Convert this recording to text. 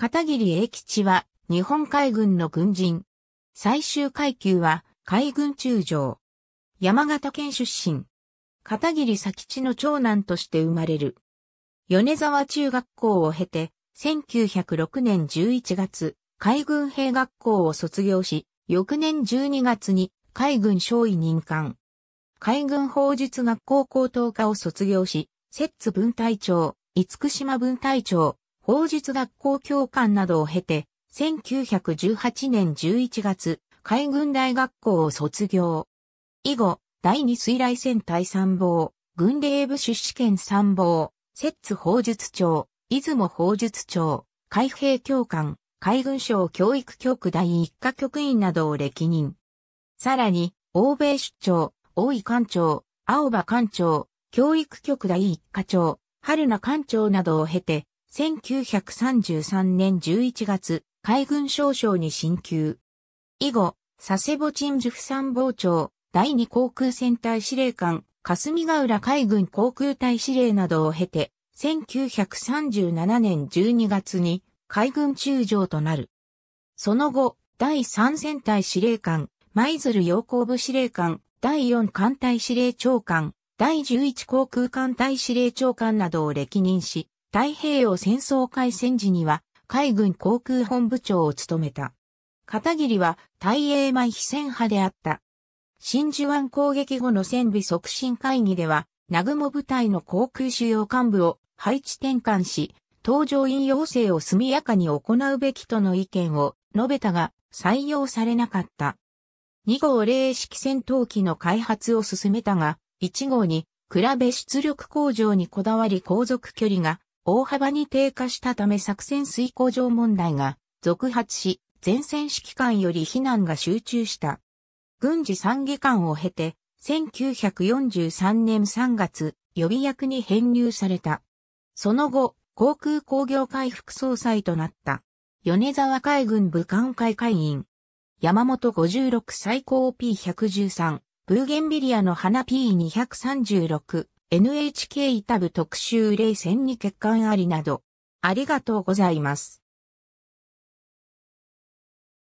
片桐英吉は日本海軍の軍人。最終階級は海軍中将。山形県出身。片桐佐吉の長男として生まれる。米沢中学校を経て、1906年11月、海軍兵学校を卒業し、翌年12月に海軍少尉任官。海軍法術学校高等科を卒業し、摂津分隊長、厳島分隊長、法術学校教官などを経て、1918年11月、海軍大学校を卒業。以後、第二水雷戦隊参謀、軍令部出資権参謀、摂津法術庁、出雲法術庁、海兵教官、海軍省教育局第一課局員などを歴任。さらに、欧米出張、大井官庁、青葉官庁、教育局第一課長、春名官庁などを経て、1933年11月、海軍少将に進級。以後、佐世保鎮守府参謀長、第二航空戦隊司令官、霞ヶ浦海軍航空隊司令などを経て、1937年12月に海軍中将となる。その後、第3戦隊司令官、舞鶴洋光部司令官、第4艦隊司令長官、第11航空艦隊司令長官などを歴任し、太平洋戦争開戦時には海軍航空本部長を務めた。片桐は太英米非戦派であった。真珠湾攻撃後の戦備促進会議では、南雲部隊の航空主要幹部を配置転換し、搭乗員要請を速やかに行うべきとの意見を述べたが、採用されなかった。2号零式戦闘機の開発を進めたが、1号に比べ出力向上にこだわり航続距離が大幅に低下したため作戦遂行上問題が続発し、前線指揮官より非難が集中した。軍事参議官を経て、1943年3月、予備役に編入された。その後、航空工業会副総裁となった。米沢海軍武官会会員。山本56最高 P113、ブーゲンビリアの花 P236、NHK イタブ特集冷戦に欠陥ありなど、ありがとうございます。